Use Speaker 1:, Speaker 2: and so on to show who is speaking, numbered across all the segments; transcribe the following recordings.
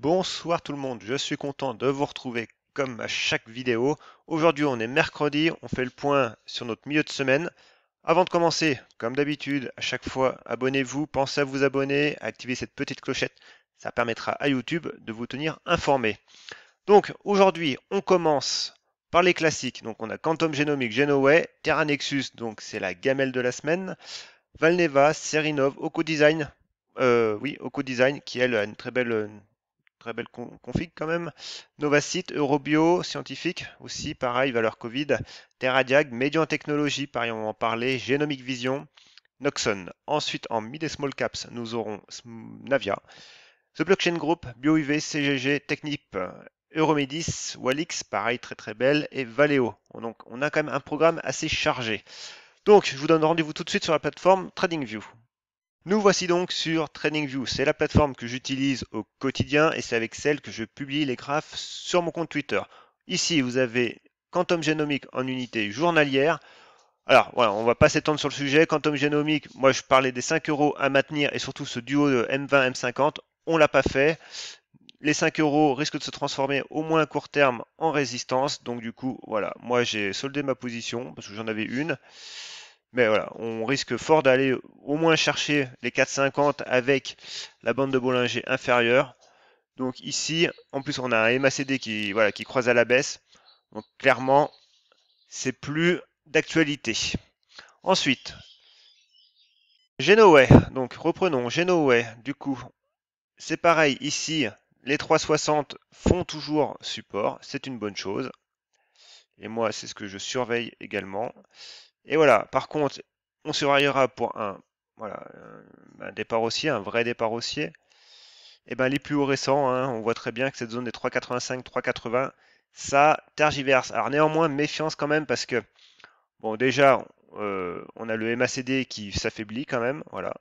Speaker 1: Bonsoir tout le monde, je suis content de vous retrouver comme à chaque vidéo. Aujourd'hui on est mercredi, on fait le point sur notre milieu de semaine. Avant de commencer, comme d'habitude, à chaque fois, abonnez-vous, pensez à vous abonner, activez cette petite clochette, ça permettra à YouTube de vous tenir informé. Donc aujourd'hui, on commence par les classiques. Donc on a Quantum Genomic, Genoway, Terra Nexus, donc c'est la gamelle de la semaine, Valneva, Serinov, OcoDesign, Design, euh, oui, Oco Design, qui elle a une très belle euh, très belle config quand même. Novacite, Eurobio, Scientifique aussi, pareil, valeur Covid, Terradiag, Médian Technologies, pareil, on va en parler, Genomic Vision, Noxon. Ensuite, en mid et small caps, nous aurons Navia, The Blockchain Group, BioIV, CGG, Technip, Euromedis, Walix, pareil, très très belle, et Valeo. Donc, on a quand même un programme assez chargé. Donc, je vous donne rendez-vous tout de suite sur la plateforme TradingView. Nous voici donc sur TradingView. C'est la plateforme que j'utilise au quotidien et c'est avec celle que je publie les graphes sur mon compte Twitter. Ici, vous avez Quantum Génomique en unité journalière. Alors voilà, on va pas s'étendre sur le sujet. Quantum Génomique, moi je parlais des 5 euros à maintenir et surtout ce duo de M20, M50. On l'a pas fait. Les 5 euros risquent de se transformer au moins à court terme en résistance. Donc du coup, voilà, moi j'ai soldé ma position parce que j'en avais une. Mais voilà, on risque fort d'aller au moins chercher les 4,50 avec la bande de Bollinger inférieure. Donc ici, en plus on a un MACD qui, voilà, qui croise à la baisse. Donc clairement, c'est plus d'actualité. Ensuite, Genoway. Donc reprenons Genoway. Du coup, c'est pareil ici. Les 3,60 font toujours support, c'est une bonne chose. Et moi, c'est ce que je surveille également. Et voilà, par contre, on se pour un, voilà, euh, un départ haussier, un vrai départ haussier. Et eh bien les plus hauts récents, hein, on voit très bien que cette zone des 3,85, 3,80, ça tergiverse. Alors néanmoins, méfiance quand même parce que, bon déjà, euh, on a le MACD qui s'affaiblit quand même, voilà.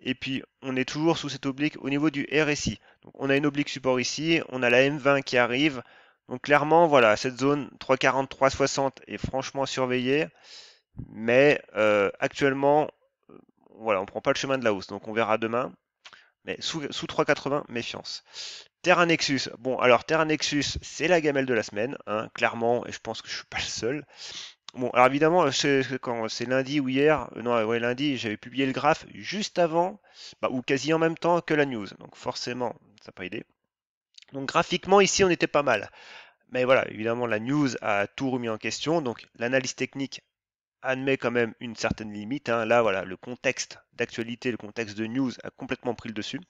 Speaker 1: Et puis on est toujours sous cette oblique au niveau du RSI. Donc on a une oblique support ici, on a la M20 qui arrive. Donc clairement, voilà, cette zone 3,40, 3,60 est franchement surveillée. Mais euh, actuellement, euh, voilà, on prend pas le chemin de la hausse, donc on verra demain. Mais sous, 3,80, méfiance. Terra Nexus, bon alors Terra Nexus, c'est la gamelle de la semaine, hein, clairement, et je pense que je suis pas le seul. Bon, alors évidemment, euh, c'est, quand c'est lundi ou hier, non, ouais, lundi, j'avais publié le graphe juste avant, bah, ou quasi en même temps que la news, donc forcément, ça n'a pas aidé. Donc graphiquement, ici, on était pas mal. Mais voilà, évidemment, la news a tout remis en question, donc l'analyse technique admet quand même une certaine limite. Hein. Là, voilà, le contexte d'actualité, le contexte de news a complètement pris le dessus.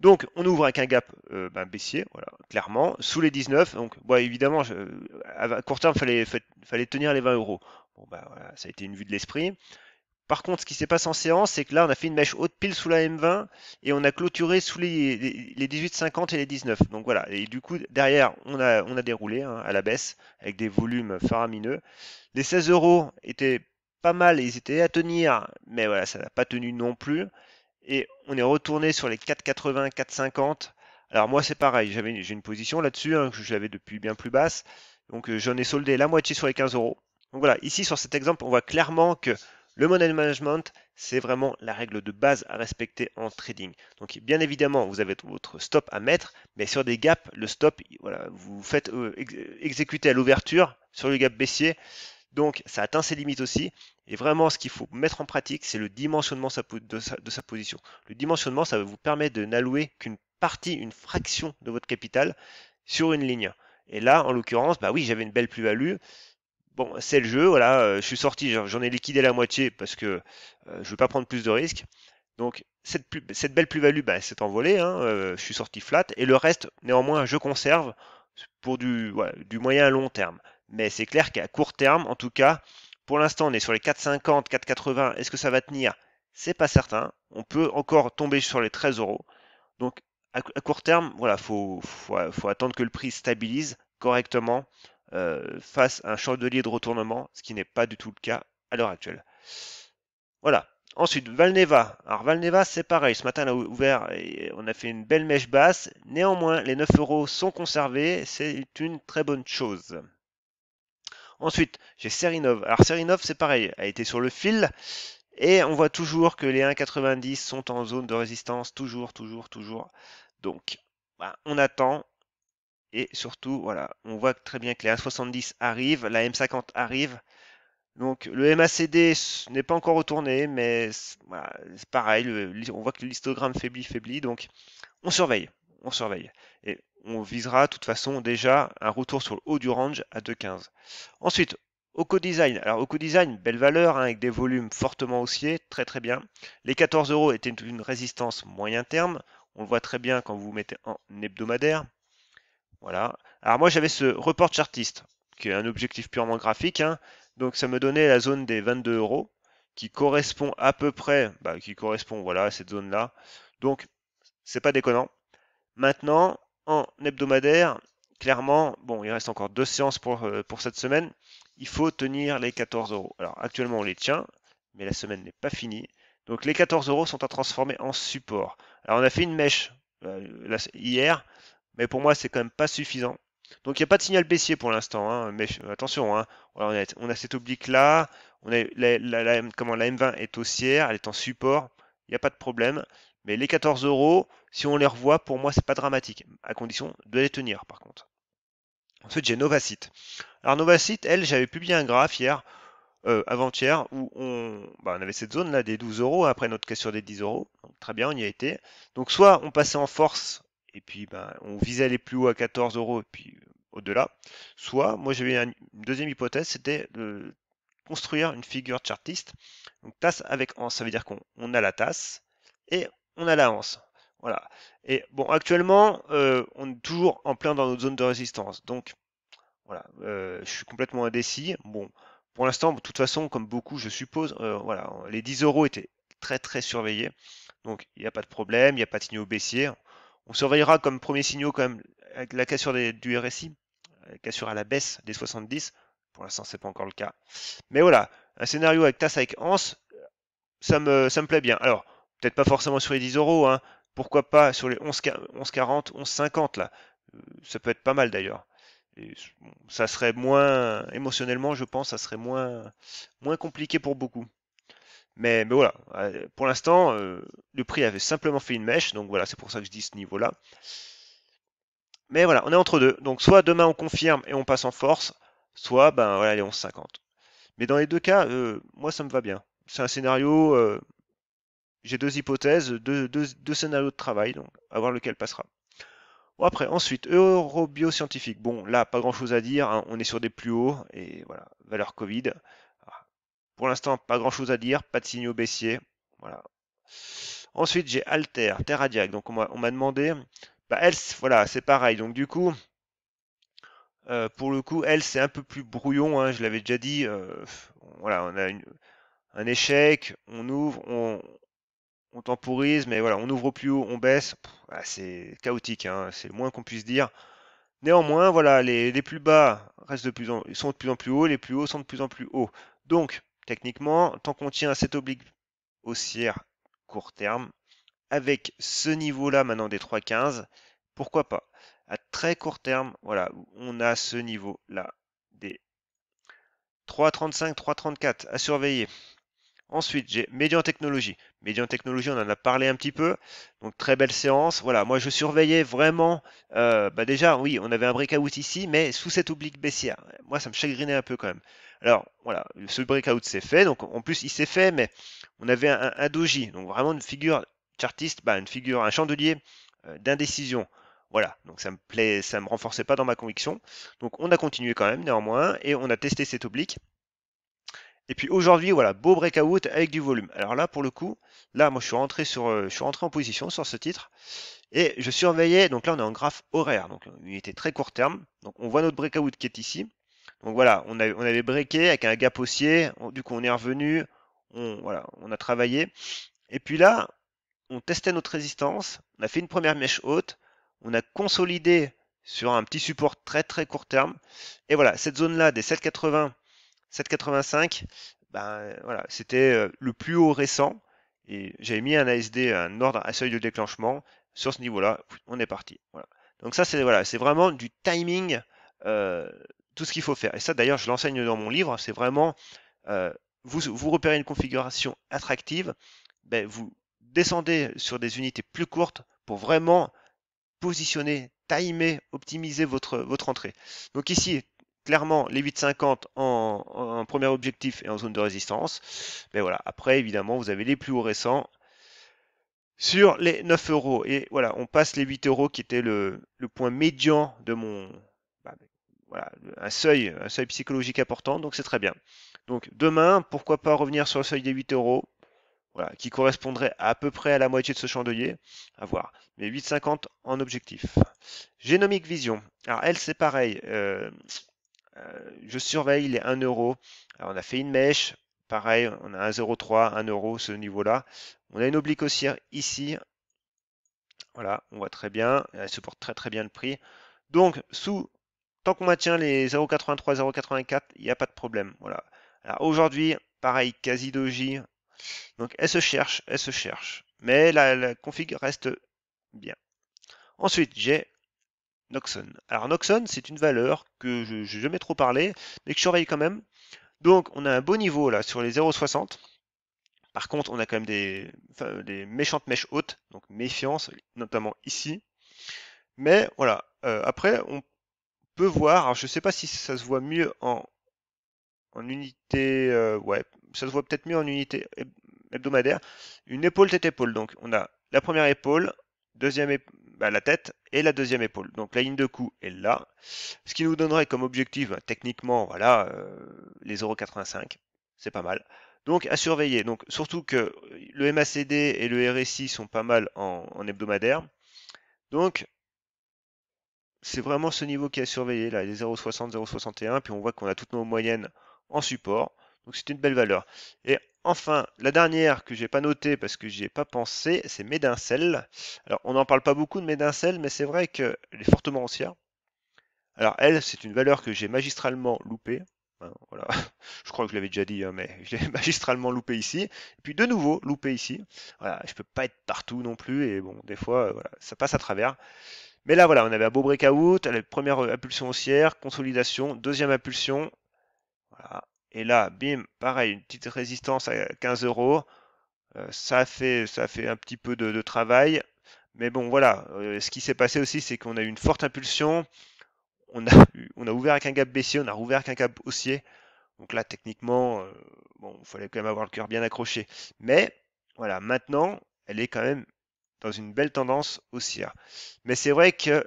Speaker 1: Donc, on ouvre avec un gap euh, ben, baissier, voilà, clairement, sous les 19. Donc, évidemment, euh, à court terme, il fallait, fallait, tenir les 20 euros. Bon, bah voilà, ça a été une vue de l'esprit. Par contre, ce qui s'est passé en séance, c'est que là, on a fait une mèche haute pile sous la M20 et on a clôturé sous les, les 18,50 et les 19. Donc voilà, et du coup, derrière, on a, on a déroulé hein, à la baisse avec des volumes faramineux. Les 16 euros étaient pas mal, ils étaient à tenir, mais voilà, ça n'a pas tenu non plus. Et on est retourné sur les 4,80, 4,50. Alors moi c'est pareil, j'avais j'ai une position là-dessus, hein, que j'avais depuis bien plus basse. Donc euh, j'en ai soldé la moitié sur les 15 euros. Donc voilà, ici sur cet exemple, on voit clairement que le money management, c'est vraiment la règle de base à respecter en trading. Donc bien évidemment, vous avez votre stop à mettre, mais sur des gaps, le stop, voilà, vous faites euh, exécuter à l'ouverture sur le gap baissier. Donc ça atteint ses limites aussi. Et vraiment, ce qu'il faut mettre en pratique, c'est le dimensionnement de sa, position. Le dimensionnement, ça va vous permettre de n'allouer qu'une partie, une fraction de votre capital sur une ligne. Et là, en l'occurrence, bah oui, j'avais une belle plus-value. Bon, c'est le jeu, voilà, euh, je suis sorti, j'en ai liquidé la moitié parce que euh, je ne veux pas prendre plus de risques. Donc cette, belle plus-value bah, s'est envolée, hein, euh, je suis sorti flat, et le reste, néanmoins, je conserve pour du moyen à long terme. Mais c'est clair qu'à court terme, en tout cas, pour l'instant, on est sur les 4,50, 4,80. Est-ce que ça va tenir C'est pas certain. On peut encore tomber sur les 13 euros. Donc, à, court terme, voilà, faut, attendre que le prix stabilise correctement euh, face à un chandelier de retournement, ce qui n'est pas du tout le cas à l'heure actuelle. Voilà. Ensuite, Valneva. Alors, Valneva, c'est pareil. Ce matin, elle a ouvert et on a fait une belle mèche basse. Néanmoins, les 9 euros sont conservés. C'est une très bonne chose. Ensuite, j'ai Serinov. Alors Serinov, c'est pareil, a été sur le fil. Et on voit toujours que les 1,90 sont en zone de résistance, toujours, toujours, toujours. Donc, bah, on attend. Et surtout, voilà, on voit très bien que les 1,70 arrivent, la M50 arrive. Donc, le MACD n'est pas encore retourné, mais bah, c'est pareil, on voit que l'histogramme faiblit, faiblit. Donc, on surveille, on surveille on visera de toute façon déjà un retour sur le haut du range à 2,15. Ensuite, Oco Design. Alors Oco Design, belle valeur, hein, avec des volumes fortement haussiers, très très bien. Les 14 euros étaient une résistance moyen terme. On le voit très bien quand vous, vous mettez en hebdomadaire. Voilà. Alors moi j'avais ce report chartiste, qui est un objectif purement graphique. Hein. Donc ça me donnait la zone des 22 euros, qui correspond à peu près, bah, qui correspond voilà à cette zone là. Donc c'est pas déconnant. Maintenant, en hebdomadaire, clairement, bon, il reste encore deux séances pour, euh, pour cette semaine, il faut tenir les 14 euros. Alors actuellement on les tient, mais la semaine n'est pas finie. Donc les 14 euros sont à transformer en support. Alors on a fait une mèche euh, hier, mais pour moi c'est quand même pas suffisant. Donc il n'y a pas de signal baissier pour l'instant, hein, mais attention, hein. on, a, on, cette oblique là, on la, comment, la M20 est haussière, elle est en support, il n'y a pas de problème. Mais les 14 euros, si on les revoit, pour moi, c'est pas dramatique, à condition de les tenir, par contre. Ensuite, j'ai Novacite. Alors, Novacite, elle, j'avais publié un graphe hier, euh, avant-hier, où on, bah, on, avait cette zone là des 12 euros après notre cassure des 10 euros. Très bien, on y a été. Donc, soit on passait en force, et puis bah, on visait les plus haut à 14 euros, et puis euh, au-delà. Soit, moi j'avais une deuxième hypothèse, c'était de construire une figure chartiste. Donc tasse avec ans, ça veut dire qu'on a la tasse et on a la Voilà. Et bon, actuellement, euh, on est toujours en plein dans notre zone de résistance. Donc, voilà, euh, je suis complètement indécis. Bon, pour l'instant, de toute façon, comme beaucoup, je suppose, euh, voilà, les 10 euros étaient très très surveillés. Donc, il n'y a pas de problème, il n'y a pas de signaux baissiers. On surveillera comme premier signaux quand même la cassure du RSI, la cassure à la baisse des 70. Pour l'instant, c'est pas encore le cas. Mais voilà, un scénario avec TAS avec ANS, ça me, ça me plaît bien. Alors, peut-être pas forcément sur les 10 euros, hein. pourquoi pas sur les 11,40, 11,50 là. Euh, ça peut être pas mal d'ailleurs. ça serait moins, émotionnellement, je pense, ça serait moins, moins compliqué pour beaucoup. Mais, voilà, euh, pour l'instant, euh, le prix avait simplement fait une mèche, donc voilà, c'est pour ça que je dis ce niveau-là. Mais voilà, on est entre deux. Donc soit demain on confirme et on passe en force, soit ben voilà les 11,50. Mais dans les deux cas, moi ça me va bien. C'est un scénario j'ai deux hypothèses, deux, scénarios de travail, donc à voir lequel passera. Bon, après, ensuite, eurobioscientifique. Bon, là, pas grand chose à dire, hein, on est sur des plus hauts, et voilà, valeur Covid. Ah, pour l'instant, pas grand chose à dire, pas de signaux baissiers. Voilà. Ensuite, j'ai Alter, Terre Donc, on m'a demandé, bah, elle, voilà, c'est pareil. Donc, du coup, euh, pour le coup, elle, c'est un peu plus brouillon, hein, je l'avais déjà dit. Euh, voilà, on a un échec, on ouvre, on, on temporise, mais voilà, on ouvre au plus haut, on baisse. Ah, c'est chaotique, hein, c'est le moins qu'on puisse dire. Néanmoins, voilà, les, les, plus bas restent de plus en, sont de plus en plus hauts, les plus hauts sont de plus en plus hauts. Donc, techniquement, tant qu'on tient à cette oblique haussière court terme, avec ce niveau-là maintenant des 3,15, pourquoi pas À très court terme, voilà, on a ce niveau-là des 3,35, 3,34 à surveiller. Ensuite, j'ai Médian Technologie. Médian Technologie, on en a parlé un petit peu. Donc, très belle séance. Voilà, moi, je surveillais vraiment. Euh, bah déjà, oui, on avait un breakout ici, mais sous cette oblique baissière. Moi, ça me chagrinait un peu quand même. Alors, voilà, ce breakout s'est fait. Donc, en plus, il s'est fait, mais on avait un, doji. Donc, vraiment une figure chartiste, bah, une figure, un chandelier euh, d'indécision. Voilà, donc ça me plaît, ça me renforçait pas dans ma conviction. Donc on a continué quand même néanmoins et on a testé cette oblique. Et puis aujourd'hui, voilà, beau breakout avec du volume. Alors là, pour le coup, là, moi, je suis rentré sur, euh, je suis rentré en position sur ce titre et je surveillais. Donc là, on est en graphe horaire, donc une unité très court terme. Donc on voit notre breakout qui est ici. Donc voilà, on, on avait breaké avec un gap haussier. du coup, on est revenu. On, voilà, on a travaillé. Et puis là, on testait notre résistance. On a fait une première mèche haute. On a consolidé sur un petit support très très court terme. Et voilà, cette zone-là des 7,80 785, ben, voilà, c'était euh, le plus haut récent. Et j'avais mis un ASD, un ordre à seuil de déclenchement. Sur ce niveau-là, on est parti. Voilà. Donc ça, c'est voilà, vraiment du timing, euh, tout ce qu'il faut faire. Et ça, d'ailleurs, je l'enseigne dans mon livre. C'est vraiment, euh, vous, vous repérez une configuration attractive, ben, vous descendez sur des unités plus courtes pour vraiment positionner, timer, optimiser votre, votre entrée. Donc ici, clairement les 8,50 en, premier objectif et en zone de résistance. Mais voilà, après, évidemment, vous avez les plus hauts récents sur les 9 euros. Et voilà, on passe les 8 euros qui était le, point médian de mon. Bah, voilà, un seuil, un seuil psychologique important, donc c'est très bien. Donc demain, pourquoi pas revenir sur le seuil des 8 euros, voilà, qui correspondrait à, peu près à la moitié de ce chandelier, à voir. Mais 8,50 en objectif. Génomique Vision. Alors elle, c'est pareil. Euh, euh, je surveille les 1 euro. on a fait une mèche, pareil, on a 1,03, 1 euro, ce niveau-là. On a une oblique haussière ici. Voilà, on voit très bien, elle supporte très très bien le prix. Donc, sous, tant qu'on maintient les 0,83, 0,84, il n'y a pas de problème. Voilà. Alors aujourd'hui, pareil, quasi doji. Donc elle se cherche, elle se cherche. Mais la config reste bien. Ensuite, j'ai Noxon. Alors Noxon, c'est une valeur que je n'ai jamais trop parlé, mais que je surveille quand même. Donc on a un beau niveau là sur les 0,60. Par contre, on a quand même des, méchantes mèches hautes, donc méfiance, notamment ici. Mais voilà, euh, après on peut voir, je ne sais pas si ça se voit mieux en, unité, euh, ouais, ça se voit peut-être mieux en unité hebdomadaire, une épaule tête épaule. Donc on a la première épaule, deuxième épaule, bah, la tête et la deuxième épaule. Donc la ligne de coup est là. Ce qui nous donnerait comme objectif, bah, techniquement, voilà, euh, les 0,85. C'est pas mal. Donc à surveiller. Donc surtout que le MACD et le RSI sont pas mal en, hebdomadaire. Donc c'est vraiment ce niveau qui est à surveiller là, les 0,60, 0,61. Puis on voit qu'on a toutes nos moyennes en support. Donc c'est une belle valeur. Et Enfin, la dernière que j'ai pas notée parce que j'y ai pas pensé, c'est Médincelle. Alors, on n'en parle pas beaucoup de Médincelle, mais c'est vrai qu'elle est fortement haussière. Alors, elle, c'est une valeur que j'ai magistralement loupée. Hein, voilà. Je crois que je l'avais déjà dit, hein, mais je l'ai magistralement loupée ici. Et puis de nouveau, loupée ici. Voilà, je peux pas être partout non plus, et bon, des fois, euh, voilà, ça passe à travers. Mais là, voilà, on avait un beau breakout, la première impulsion haussière, consolidation, deuxième impulsion. Voilà, et là, bim, pareil, une petite résistance à 15 euros. Euh, ça fait, ça fait un petit peu de, travail. Mais bon, voilà. Euh, ce qui s'est passé aussi, c'est qu'on a eu une forte impulsion. On a, on a ouvert avec un gap baissier, on a rouvert avec un gap haussier. Donc là, techniquement, euh, bon, il fallait quand même avoir le cœur bien accroché. Mais voilà, maintenant, elle est quand même dans une belle tendance haussière. Mais c'est vrai que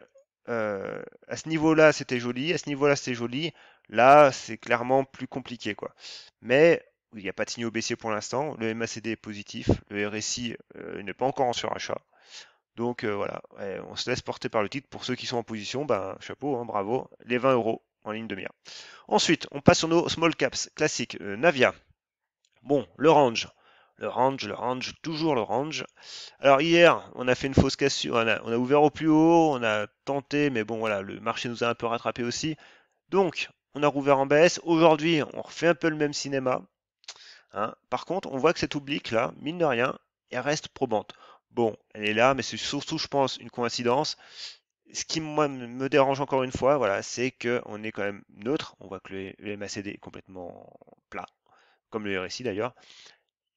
Speaker 1: euh, à ce niveau-là, c'était joli, à ce niveau-là, c'était joli. Là, c'est clairement plus compliqué, quoi. Mais il n'y a pas de signaux baissiers pour l'instant. Le MACD est positif, le RSI euh, n'est pas encore en surachat. Donc euh, voilà, on se laisse porter par le titre. Pour ceux qui sont en position, ben chapeau, hein, bravo, les 20 euros en ligne de mire. Ensuite, on passe sur nos small caps classiques. Navia. Bon, le range le range, le range, toujours le range. Alors hier, on a fait une fausse cassure, on a, on a, ouvert au plus haut, on a tenté, mais bon voilà, le marché nous a un peu rattrapé aussi. Donc, on a rouvert en baisse. Aujourd'hui, on refait un peu le même cinéma. Hein. Par contre, on voit que cette oblique là, mine de rien, elle reste probante. Bon, elle est là, mais c'est surtout, je pense, une coïncidence. Ce qui moi, me dérange encore une fois, voilà, c'est qu'on est quand même neutre. On voit que le MACD est complètement plat, comme le RSI d'ailleurs.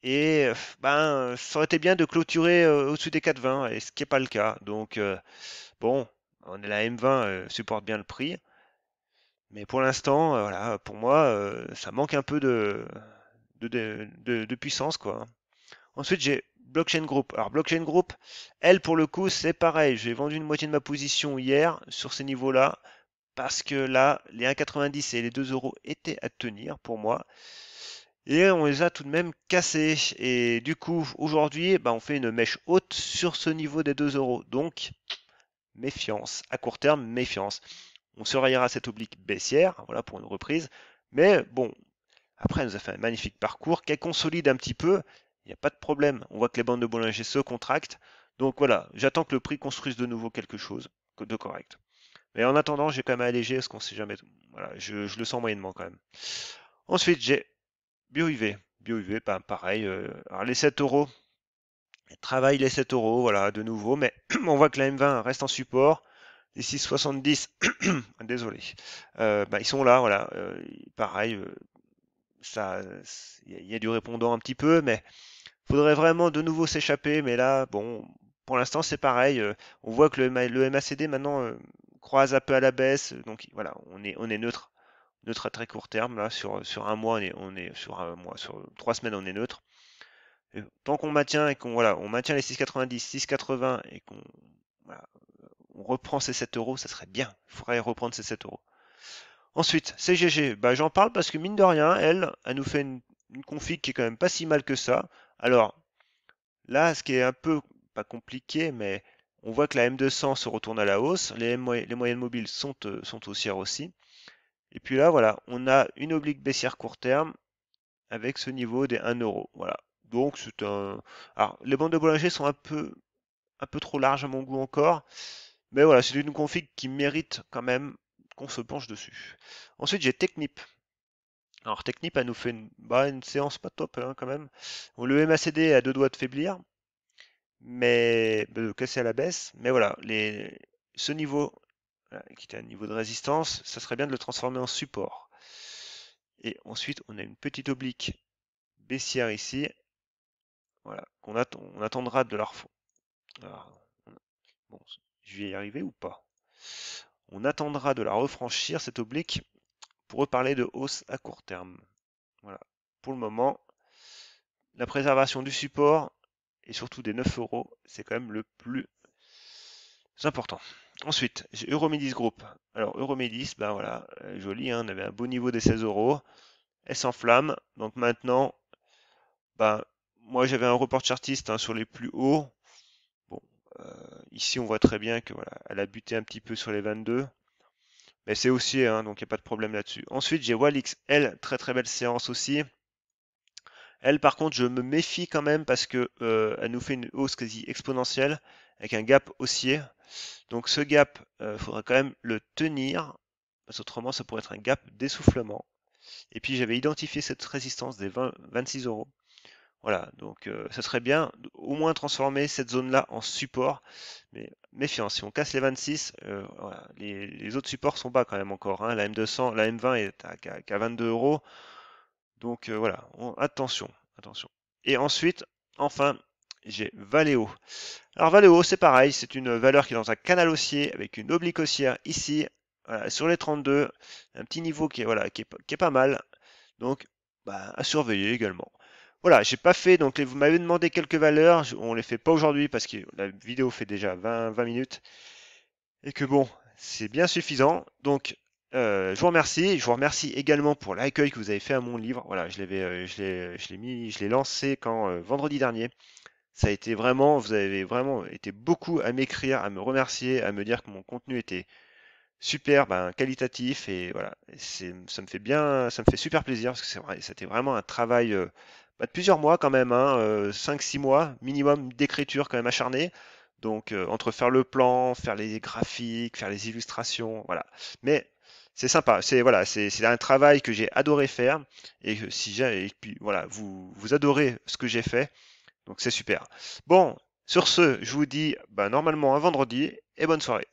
Speaker 1: Et euh, ben, ça aurait été bien de clôturer euh, au-dessus des 4,20, et ce qui n'est pas le cas. Donc, euh, bon, on est la M20 supporte bien le prix. Mais pour l'instant, voilà, pour moi, ça manque un peu de, de, de, de puissance. quoi. Ensuite, j'ai Blockchain Group. Alors, Blockchain Group, elle, pour le coup, c'est pareil. J'ai vendu une moitié de ma position hier sur ces niveaux-là, parce que là, les 1,90 et les 2 euros étaient à tenir pour moi et on les a tout de même cassés. Et du coup, aujourd'hui, eh ben, on fait une mèche haute sur ce niveau des 2 euros. Donc, méfiance. À court terme, méfiance. On surveillera cette oblique baissière, voilà pour une reprise. Mais bon, après, elle nous a fait un magnifique parcours qu'elle consolide un petit peu. Il n'y a pas de problème. On voit que les bandes de Bollinger se contractent. Donc voilà, j'attends que le prix construise de nouveau quelque chose de correct. Mais en attendant, j'ai quand même allégé parce qu'on sait jamais. Voilà, je le sens moyennement quand même. Ensuite, j'ai BioIV. BioIV, pareil. Euh, alors les 7 euros, travaille les 7 euros, voilà, de nouveau. Mais on voit que la M20 reste en support. Les 6,70, désolé, euh, bah, ils sont là, voilà. Euh, pareil, ça, il y, a du répondant un petit peu, mais faudrait vraiment de nouveau s'échapper. Mais là, bon, pour l'instant, c'est pareil. on voit que le, le MACD maintenant croise un peu à la baisse, donc voilà, on est, on est neutre neutre à très court terme. Là, sur, sur un mois, on est, on est sur un mois, sur trois semaines, on est neutre. tant qu'on maintient et qu'on voilà, on maintient les 6,90, 6,80 et qu'on on reprend ces 7 euros, ça serait bien. Il faudrait reprendre ces 7 euros. Ensuite, CGG, bah, j'en parle parce que mine de rien, elle, a nous fait une, une, config qui est quand même pas si mal que ça. Alors, là, ce qui est un peu, pas compliqué, mais on voit que la M200 se retourne à la hausse, les, les moyennes mobiles sont, euh, sont haussières aussi. Et puis là, voilà, on a une oblique baissière court terme avec ce niveau des 1 Voilà. Donc c'est un. Alors les bandes de Bollinger sont un peu un peu trop larges à mon goût encore. Mais voilà, c'est une config qui mérite quand même qu'on se penche dessus. Ensuite j'ai Technip. Alors Technip a nous fait bah, une, séance pas top hein, quand même. le MACD a deux doigts de faiblir, mais de casser à la baisse. Mais voilà, les... ce niveau qui était un niveau de résistance, ça serait bien de le transformer en support. Et ensuite, on a une petite oblique baissière ici, voilà, qu'on on attendra de la refonte. Bon, je vais y arriver ou pas On attendra de la refranchir, cette oblique, pour reparler de hausse à court terme. Voilà, pour le moment, la préservation du support, et surtout des 9 euros, c'est quand même le plus important. Ensuite, j'ai Euromedis Group. Alors Euromedis, ben voilà, euh, joli, hein, on avait un beau niveau des 16 euros. Elle s'enflamme. Donc maintenant, ben, moi j'avais un report chartiste hein, sur les plus hauts. Bon, euh, ici on voit très bien que voilà, elle a buté un petit peu sur les 22. Mais c'est aussi, hein, donc il n'y a pas de problème là-dessus. Ensuite, j'ai Walix, elle, très très belle séance aussi. Elle, par contre, je me méfie quand même parce qu'elle euh, nous fait une hausse quasi exponentielle avec un gap haussier. Donc ce gap, euh, faudra quand même le tenir, parce autrement ça pourrait être un gap d'essoufflement. Et puis j'avais identifié cette résistance des 20, 26 euros. Voilà, donc ce euh, ça serait bien au moins transformer cette zone-là en support. Mais méfiance, si on casse les 26, euh, les, autres supports sont bas quand même encore. Hein. La M200, la M20 est à, 22 euros. Donc voilà, attention, attention. Et ensuite, enfin, j'ai Valéo. Alors Valéo c'est pareil, c'est une valeur qui est dans un canal haussier avec une oblique haussière ici, sur les 32, un petit niveau qui est, voilà, qui est, pas mal, donc bah, à surveiller également. Voilà, j'ai pas fait, donc vous m'avez demandé quelques valeurs, on les fait pas aujourd'hui parce que la vidéo fait déjà 20, minutes, et que bon, c'est bien suffisant, donc euh, je vous remercie. Je vous remercie également pour l'accueil que vous avez fait à mon livre. Voilà, je l'avais, euh, l'ai, mis, je l'ai lancé quand euh, vendredi dernier. Ça a été vraiment, vous avez vraiment été beaucoup à m'écrire, à me remercier, à me dire que mon contenu était super, ben, qualitatif et voilà. ça me fait bien, ça me fait super plaisir parce que c'était vraiment un travail euh, bah, de plusieurs mois quand même, hein, 5-6 euh, mois minimum d'écriture quand même acharnée. Donc euh, entre faire le plan, faire les graphiques, faire les illustrations, voilà. Mais c'est sympa, c'est voilà, c'est, un travail que j'ai adoré faire et si j'ai, et puis voilà, vous vous adorez ce que j'ai fait, donc c'est super. Bon, sur ce, je vous dis bah, normalement un vendredi et bonne soirée.